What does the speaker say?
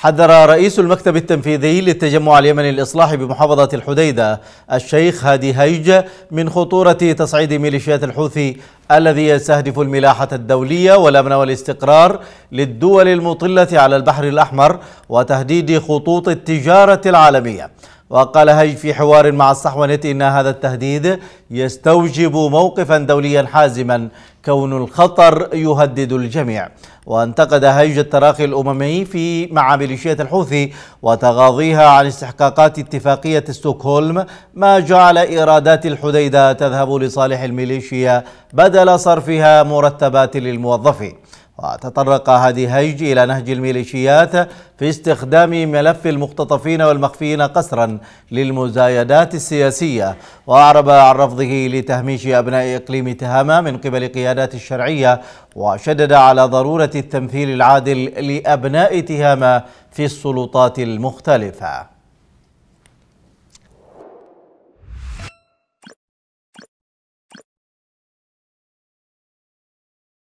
حذر رئيس المكتب التنفيذي للتجمع اليمني الإصلاحي بمحافظة الحديدة الشيخ هادي هيج من خطورة تصعيد ميليشيات الحوثي الذي يستهدف الملاحة الدولية والأمن والاستقرار للدول المطلة على البحر الأحمر وتهديد خطوط التجارة العالمية وقال هج في حوار مع الصحونة إن هذا التهديد يستوجب موقفا دوليا حازما كون الخطر يهدد الجميع وانتقد هيج التراخي الأممي في مع ميليشيا الحوثي وتغاضيها عن استحقاقات اتفاقية ستوكهولم ما جعل إيرادات الحديدة تذهب لصالح الميليشيا بدل صرفها مرتبات للموظفين وتطرق هادي هيج إلى نهج الميليشيات في استخدام ملف المختطفين والمخفيين قسرا للمزايدات السياسية وأعرب عن رفضه لتهميش أبناء إقليم تهامة من قبل قيادات الشرعية وشدد على ضرورة التمثيل العادل لأبناء تهامة في السلطات المختلفة